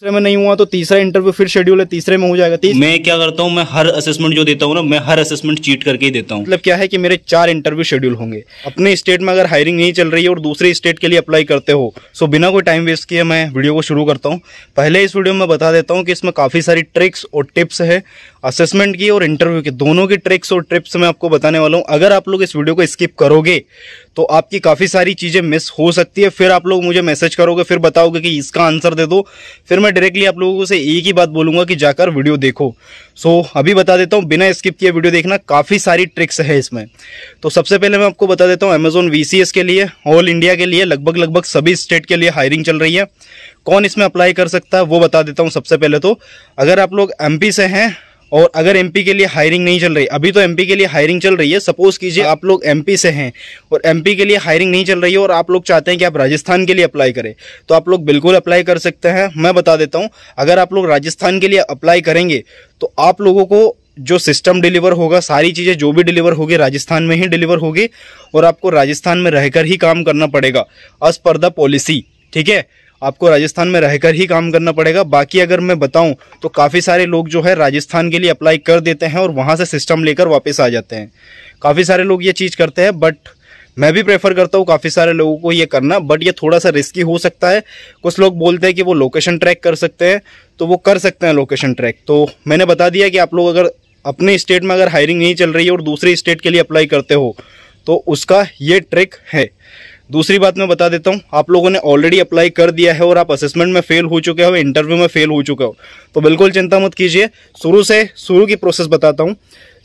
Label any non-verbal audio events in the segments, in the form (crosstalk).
दूसरे में नहीं हुआ तो तीसरा इंटरव्यू फिर शेड्यूल है तीसरे में हो जाएगा तीस... मैं क्या करता हूँ मैं हर असेसमेंट जो देता हूँ ना मैं हर असेसमेंट चीट करके ही देता हूँ मतलब क्या है कि मेरे चार इंटरव्यू शेड्यूल होंगे अपने स्टेट में अगर हायरिंग नहीं चल रही है और दूसरे स्टेट के लिए अप्लाई करते हो सो बिना कोई टाइम वेस्ट किए मैं वीडियो को शुरू करता हूँ पहले इस वीडियो में बता देता हूँ कि इसमें काफ़ी सारी ट्रिक्स और टिप्स है असेसमेंट की और इंटरव्यू की दोनों की ट्रिक्स और टिप्स मैं आपको बताने वाला हूँ अगर आप लोग इस वीडियो को स्किप करोगे तो आपकी काफ़ी सारी चीज़ें मिस हो सकती है फिर आप लोग मुझे मैसेज करोगे फिर बताओगे कि इसका आंसर दे दो फिर मैं मैं डायरेक्टली आप लोगों से एक ही बात बोलूंगा कि जाकर वीडियो देखो सो so, अभी बता देता हूँ बिना स्किप किए वीडियो देखना काफ़ी सारी ट्रिक्स है इसमें तो सबसे पहले मैं आपको बता देता हूँ अमेजोन वी के लिए ऑल इंडिया के लिए लगभग लगभग सभी स्टेट के लिए हायरिंग चल रही है कौन इसमें अप्लाई कर सकता है वो बता देता हूँ सबसे पहले तो अगर आप लोग एम से हैं और अगर एमपी के लिए हायरिंग नहीं चल रही अभी तो एमपी के लिए हायरिंग चल रही है सपोज कीजिए आप लोग एमपी से हैं और एमपी के लिए हायरिंग नहीं चल रही है और आप लोग चाहते हैं कि आप राजस्थान के लिए अप्लाई करें तो आप लोग बिल्कुल अप्लाई कर सकते हैं मैं बता देता हूँ अगर आप लोग राजस्थान के लिए अप्लाई करेंगे तो आप लोगों को जो सिस्टम डिलीवर होगा सारी चीज़ें जो भी डिलीवर होगी राजस्थान में ही डिलीवर होगी और आपको राजस्थान में रहकर ही काम करना पड़ेगा अस पर द पॉलिसी ठीक है आपको राजस्थान में रहकर ही काम करना पड़ेगा बाकी अगर मैं बताऊं तो काफ़ी सारे लोग जो है राजस्थान के लिए अप्लाई कर देते हैं और वहां से सिस्टम लेकर वापस आ जाते हैं काफ़ी सारे लोग ये चीज़ करते हैं बट मैं भी प्रेफर करता हूँ काफ़ी सारे लोगों को ये करना बट ये थोड़ा सा रिस्की हो सकता है कुछ लोग बोलते हैं कि वो लोकेशन ट्रैक कर सकते हैं तो वो कर सकते हैं लोकेशन ट्रैक तो मैंने बता दिया कि आप लोग अगर अपने स्टेट में अगर हायरिंग नहीं चल रही है और दूसरे स्टेट के लिए अप्लाई करते हो तो उसका ये ट्रिक है दूसरी बात मैं बता देता हूँ आप लोगों ने ऑलरेडी अप्लाई कर दिया है और आप असेसमेंट में फेल हो चुके हो इंटरव्यू में फेल हो चुके हो तो बिल्कुल चिंता मत कीजिए शुरू से शुरू की प्रोसेस बताता हूँ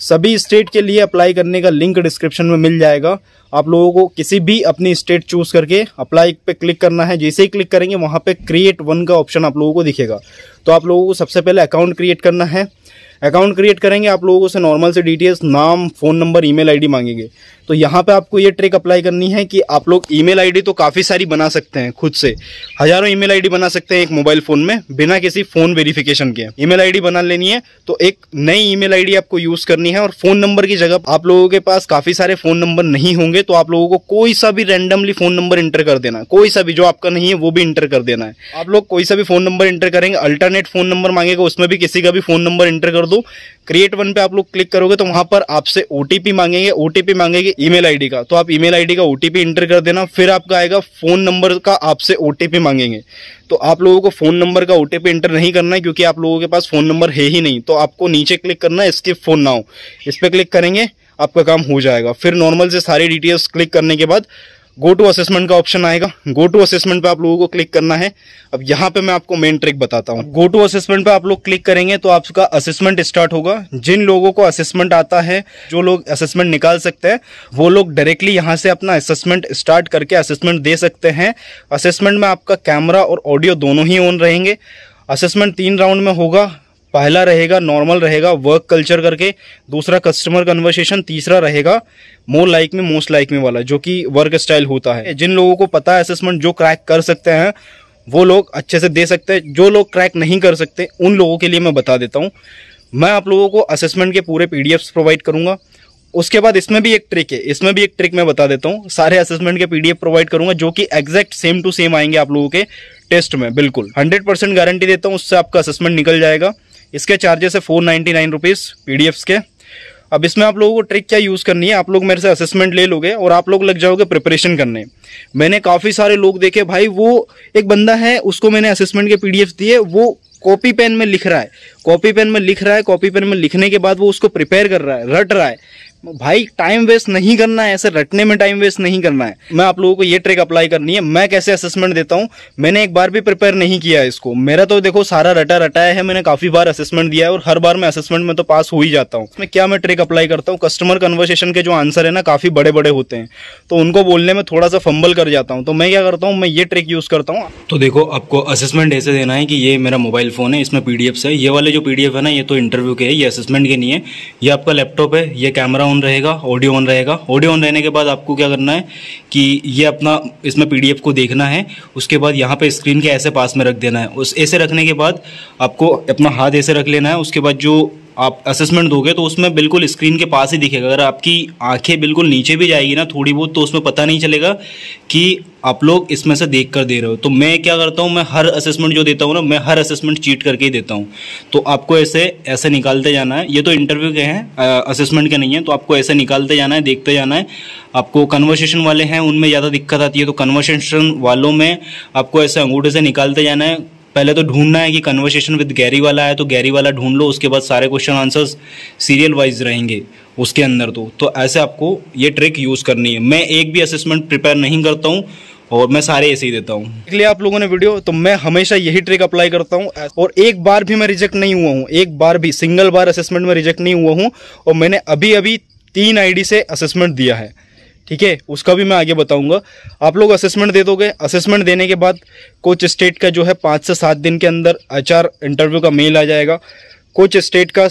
सभी स्टेट के लिए अप्लाई करने का लिंक डिस्क्रिप्शन में मिल जाएगा आप लोगों को किसी भी अपनी स्टेट चूज करके अप्लाई पे क्लिक करना है जैसे ही क्लिक करेंगे वहाँ पे क्रिएट वन का ऑप्शन आप लोगों को दिखेगा तो आप लोगों को सबसे पहले अकाउंट क्रिएट करना है अकाउंट क्रिएट करेंगे आप लोगों से नॉर्मल से डिटेल्स नाम फ़ोन नंबर ईमेल आईडी मांगेंगे तो यहाँ पे आपको ये ट्रिक अप्लाई करनी है कि आप लोग ईमेल आईडी तो काफ़ी सारी बना सकते हैं खुद से हज़ारों ईमेल आईडी बना सकते हैं एक मोबाइल फ़ोन में बिना किसी फ़ोन वेरिफिकेशन के ईमेल आईडी बना लेनी है तो एक नई ईमेल आईडी आपको यूज़ करनी है और फ़ोन नंबर की जगह आप लोगों के पास काफ़ी सारे फ़ोन नंबर नहीं होंगे तो आप लोगों को कोई सा भी रैंडमली फ़ोन नंबर इंटर कर देना कोई सा भी जो आपका नहीं है वो भी इंटर कर देना है आप लोग कोई सा भी फ़ोन नंबर इंटर करेंगे अल्टरनेट फ़ोन नंबर मांगेगा उसमें भी किसी का भी फ़ोन नंबर इंटर कर दो दो क्रिएट वन पे आप लोग क्लिक करोगे तो वहां पर आपसे ओटीपी मांगेंगे ओटीपी मांगेंगे ईमेल आईडी का तो आप ईमेल आईडी का ओटीपी एंटर कर देना फिर आपका आएगा फोन नंबर का आपसे ओटीपी मांगेंगे तो आप लोगों को फोन नंबर का ओटीपी एंटर नहीं करना है क्योंकि आप लोगों के पास फोन नंबर है ही नहीं तो आपको नीचे क्लिक करना है स्किप फोन नाउ इस पर क्लिक करेंगे आपका काम हो जाएगा फिर नॉर्मल से सारी डिटेल्स क्लिक करने के बाद गो टू असेसमेंट का ऑप्शन आएगा गो टू असेसमेंट पे आप लोगों को क्लिक करना है अब यहाँ पे मैं आपको मेन ट्रिक बताता हूँ गो टू असेसमेंट पे आप लोग क्लिक करेंगे तो आपका असेसमेंट स्टार्ट होगा जिन लोगों को असेसमेंट आता है जो लोग असेसमेंट निकाल सकते हैं वो लोग डायरेक्टली यहाँ से अपना असेसमेंट स्टार्ट करके असेसमेंट दे सकते हैं असेसमेंट में आपका कैमरा और ऑडियो दोनों ही ऑन रहेंगे असेसमेंट तीन राउंड में होगा पहला रहेगा नॉर्मल रहेगा वर्क कल्चर करके दूसरा कस्टमर कन्वर्सेशन तीसरा रहेगा मोर लाइक में मोस्ट लाइक में वाला जो कि वर्क स्टाइल होता है जिन लोगों को पता है असेसमेंट जो क्रैक कर सकते हैं वो लोग अच्छे से दे सकते हैं जो लोग क्रैक नहीं कर सकते उन लोगों के लिए मैं बता देता हूँ मैं आप लोगों को असेसमेंट के पूरे पी प्रोवाइड करूँगा उसके बाद इसमें भी एक ट्रिक है इसमें भी एक ट्रिक मैं बता देता हूँ सारे असेसमेंट के पीडीएफ प्रोवाइड करूंगा जो कि एग्जैक्ट सेम टू सेम आएंगे आप लोगों के टेस्ट में बिल्कुल 100 परसेंट गारंटी देता हूँ उससे आपका असेसमेंट निकल जाएगा इसके चार्जेस है फोर नाइन्टी नाइन रुपीज़ पी के अब इसमें आप लोगों को ट्रिक क्या यूज़ करनी है आप लोग मेरे से असेसमेंट ले लोगे और आप लोग लग जाओगे प्रिपरेशन करने मैंने काफ़ी सारे लोग देखे भाई वो एक बंदा है उसको मैंने असेसमेंट के पीडीएफ दिए वो कॉपी पेन में लिख रहा है कॉपी पेन में लिख रहा है कॉपी पेन में लिखने के बाद वो उसको प्रिपेयर कर रहा है रट रहा है भाई टाइम वेस्ट नहीं करना है ऐसे रटने में टाइम वेस्ट नहीं करना है मैं आप लोगों को ये ट्रिक अप्लाई करनी है मैं कैसे असेसमेंट देता हूँ मैंने एक बार भी प्रिपेयर नहीं किया है इसको मेरा तो देखो सारा रटा रटाया है मैंने काफी बार असेसमेंट दिया है और हर बार मैं असेसमेंट में तो पास हो ही जाता हूँ मैं क्या मैं ट्रिक अप्लाई करता हूँ कस्टमर कन्वर्सेशन के जो आंसर है ना काफी बड़े बड़े होते हैं तो उनको बोलने में थोड़ा सा फंबल कर जाता हूँ तो मैं क्या करता हूँ मैं ये ट्रिक यूज करता हूँ तो देखो आपको असेसमेंट ऐसे देना है कि ये मेरा मोबाइल फोन है इसमें पीडीएफ है ये वाले जो पीडीएफ है ना ये तो इंटरव्यू के है ये असेसमेंट के नहीं है ये आपका लैपटॉप है ये कैमरा ऑन रहेगा ऑडियो ऑन रहेगा ऑडियो ऑन रहने के बाद आपको क्या करना है कि ये अपना इसमें पीडीएफ को देखना है उसके बाद यहाँ पे स्क्रीन के ऐसे पास में रख देना है उस ऐसे रखने के बाद आपको अपना हाथ ऐसे रख लेना है उसके बाद जो आप असेसमेंट दोगे तो उसमें बिल्कुल स्क्रीन के पास ही दिखेगा अगर आपकी आंखें बिल्कुल नीचे भी जाएगी ना थोड़ी बहुत तो उसमें पता नहीं चलेगा कि आप लोग इसमें से देख कर दे रहे हो तो मैं क्या करता हूँ मैं हर असेसमेंट जो देता हूँ ना मैं हर असेसमेंट चीट करके ही देता हूँ तो आपको ऐसे ऐसे निकालते जाना है ये तो इंटरव्यू के हैं असेसमेंट के नहीं है तो आपको ऐसे निकालते जाना है देखते जाना है आपको कन्वर्सेशन वाले हैं उनमें ज़्यादा दिक्कत आती है तो कन्वर्सेशन वालों में आपको ऐसे अंगूठे से निकालते जाना है पहले तो ढूंढना है कि कन्वर्सेशन विद गैरी वाला है तो गैरी वाला ढूंढ लो उसके बाद सारे क्वेश्चन आंसर्स सीरियल वाइज रहेंगे उसके अंदर तो तो ऐसे आपको ये ट्रिक यूज़ करनी है मैं एक भी असेसमेंट प्रिपेयर नहीं करता हूँ और मैं सारे ऐसे ही देता हूँ इसलिए आप लोगों ने वीडियो तो मैं हमेशा यही ट्रिक अप्लाई करता हूँ और एक बार भी मैं रिजेक्ट नहीं हुआ हूँ एक बार भी सिंगल बार असेसमेंट में रिजेक्ट नहीं हुआ हूँ और मैंने अभी अभी तीन आई से असेसमेंट दिया है ठीक है उसका भी मैं आगे बताऊंगा आप लोग असेसमेंट दे दोगे असेसमेंट देने के बाद कोच स्टेट का जो है पाँच से सात दिन के अंदर एच इंटरव्यू का मेल आ जाएगा कुछ स्टेट का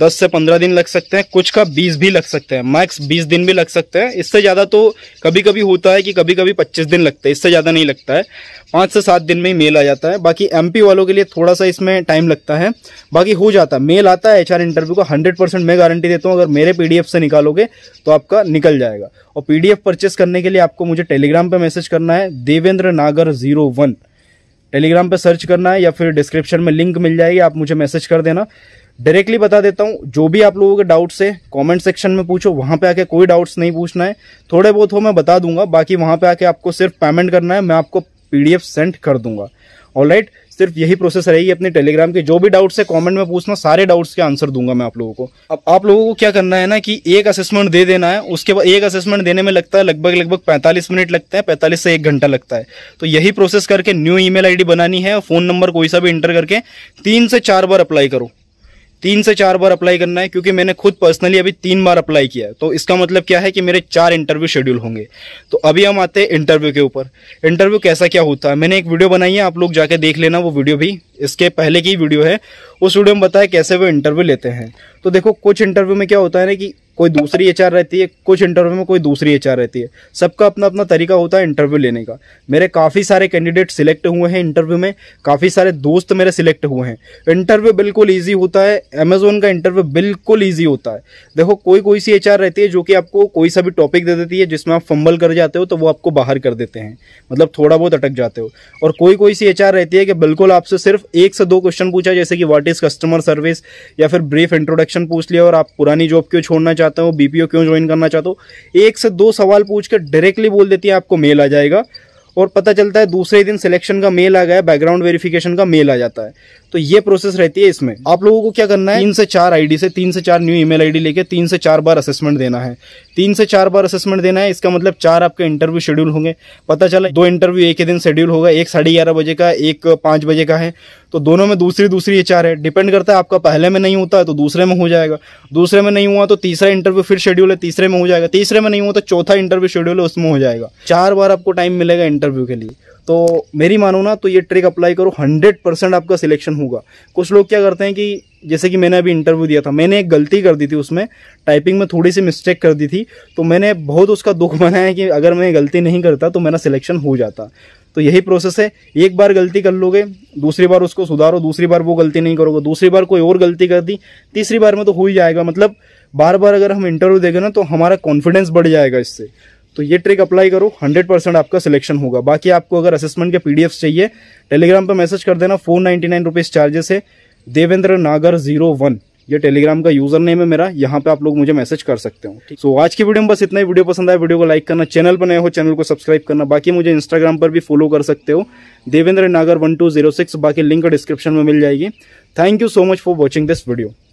10 से 15 दिन लग सकते हैं कुछ का 20 भी लग सकते हैं मैक्स 20 दिन भी लग सकते हैं इससे ज़्यादा तो कभी कभी होता है कि कभी कभी 25 दिन लगते हैं इससे ज़्यादा नहीं लगता है पाँच से सात दिन में ही मेल आ जाता है बाकी एमपी वालों के लिए थोड़ा सा इसमें टाइम लगता है बाकी हो जाता है मेल आता है एच इंटरव्यू का हंड्रेड मैं गारंटी देता हूँ अगर मेरे पी से निकालोगे तो आपका निकल जाएगा और पी परचेस करने के लिए आपको मुझे टेलीग्राम पर मैसेज करना है Devendra Nagar zero one Telegram पे सर्च करना है या फिर डिस्क्रिप्शन में लिंक मिल जाएगी आप मुझे मैसेज कर देना डायरेक्टली बता देता हूँ जो भी आप लोगों के डाउट्स है कमेंट सेक्शन में पूछो वहाँ पे आके कोई डाउट्स नहीं पूछना है थोड़े बहुत हो मैं बता दूंगा बाकी वहाँ पे आके आपको सिर्फ पेमेंट करना है मैं आपको पीडीएफ सेंड कर दूंगा ऑलराइट right? सिर्फ यही प्रोसेस रहेगी अपने टेलीग्राम के जो भी डाउट्स है कमेंट में पूछना सारे डाउट्स के आंसर दूंगा मैं आप लोगों को अब आप लोगों को क्या करना है ना कि एक असेसमेंट दे देना है उसके बाद एक असेसमेंट देने में लगता है लगभग लगभग पैंतालीस मिनट लगता है पैंतालीस से एक घंटा लगता है तो यही प्रोसेस करके न्यू ई मेल बनानी है और फोन नंबर कोई सा भी इंटर करके तीन से चार बार अप्लाई करो तीन से चार बार अप्लाई करना है क्योंकि मैंने खुद पर्सनली अभी तीन बार अप्लाई किया है तो इसका मतलब क्या है कि मेरे चार इंटरव्यू शेड्यूल होंगे तो अभी हम आते हैं इंटरव्यू के ऊपर इंटरव्यू कैसा क्या होता है मैंने एक वीडियो बनाई है आप लोग जाके देख लेना वो वीडियो भी इसके पहले की वीडियो है उस वीडियो में बताया कैसे वो इंटरव्यू लेते हैं तो देखो कुछ इंटरव्यू में क्या होता है ना कि कोई दूसरी एच रहती है कुछ इंटरव्यू में कोई दूसरी एच रहती है सबका अपना अपना तरीका होता है इंटरव्यू लेने का मेरे काफ़ी सारे कैंडिडेट सिलेक्ट हुए हैं इंटरव्यू में काफ़ी सारे दोस्त मेरे सिलेक्ट हुए हैं इंटरव्यू बिल्कुल ईजी होता है अमेजोन का इंटरव्यू बिल्कुल ईजी होता है देखो कोई कोई सी एच रहती है जो कि आपको कोई सा भी टॉपिक दे देती है जिसमें आप फंबल कर जाते हो तो वो आपको बाहर कर देते हैं मतलब थोड़ा बहुत अटक जाते हो और कोई कोई सी एच रहती है कि बिल्कुल आपसे सिर्फ एक से दो क्वेश्चन पूछा जैसे कि वाट इज़ कस्टमर सर्विस या फिर ब्रीफ इंट्रोडक्शन पूछ लिया और आप पुरानी जॉब क्यों छोड़ना चाहते चाहता हो बीपीओ क्यों ज्वाइन करना चाहते हो एक से दो सवाल पूछ कर डायरेक्टली बोल देती है आपको मेल आ जाएगा और पता चलता है दूसरे दिन सिलेक्शन का मेल आ गया बैकग्राउंड वेरिफिकेशन का मेल आ जाता है तो ये प्रोसेस रहती है इसमें आप लोगों को क्या करना है तीन से चार आईडी से तीन से चार न्यू ईमेल आईडी लेके तीन से चार बार असेसमेंट देना है तीन से चार बार असेसमेंट देना है इसका मतलब चार आपके इंटरव्यू शेड्यूल होंगे पता चला दो इंटरव्यू एक ही दिन शेड्यूल होगा एक साढ़े ग्यारह बजे का एक पाँच बजे का है तो दोनों में दूसरी दूसरी ये चार है डिपेंड करता है आपका पहले में नहीं होता है तो दूसरे में हो जाएगा दूसरे में नहीं हुआ तो तीसरा इंटरव्यू फिर शेड्यूल है तीसरे में हो जाएगा तीसरे में नहीं हुआ तो चौथा इंटरव्यू शेड्यूल है उसमें हो जाएगा चार बार आपको टाइम मिलेगा इंटरव्यू के लिए तो मेरी मानो ना तो ये ट्रिक अप्लाई करो 100 परसेंट आपका सिलेक्शन होगा कुछ लोग क्या करते हैं कि जैसे कि मैंने अभी इंटरव्यू दिया था मैंने एक गलती कर दी थी उसमें टाइपिंग में थोड़ी सी मिस्टेक कर दी थी तो मैंने बहुत उसका दुख मनाया (laughs) कि अगर मैं गलती नहीं करता तो मेरा सिलेक्शन हो जाता तो यही प्रोसेस है एक बार गलती कर लोगे दूसरी बार उसको सुधारो दूसरी बार वो गलती नहीं करोगे दूसरी बार कोई और गलती कर दी तीसरी बार में तो हो ही जाएगा मतलब बार बार अगर हम इंटरव्यू देंगे ना तो हमारा कॉन्फिडेंस बढ़ जाएगा इससे तो ये ट्रिक अप्लाई करो 100% आपका सिलेक्शन होगा बाकी आपको अगर असेसमेंट के पीडीएफ चाहिए टेलीग्राम पर मैसेज कर देना four ninety nine rupees charges है देवेंद्र नागर जीरो वन ये टेलीग्राम का यूजर नेम है मेरा यहाँ पे आप लोग मुझे मैसेज कर सकते हो सो so, आज की वीडियो में बस इतना ही वीडियो पसंद आया वीडियो को लाइक करना चैनल पर नए हो चैनल को सब्सक्राइब करना बाकी मुझे इंस्टाग्राम पर भी फॉलो कर सकते हो Devendra Nagar one two zero six बाकी लिंक डिस्क्रिप्शन में मिल जाएगी thank you so much for watching this video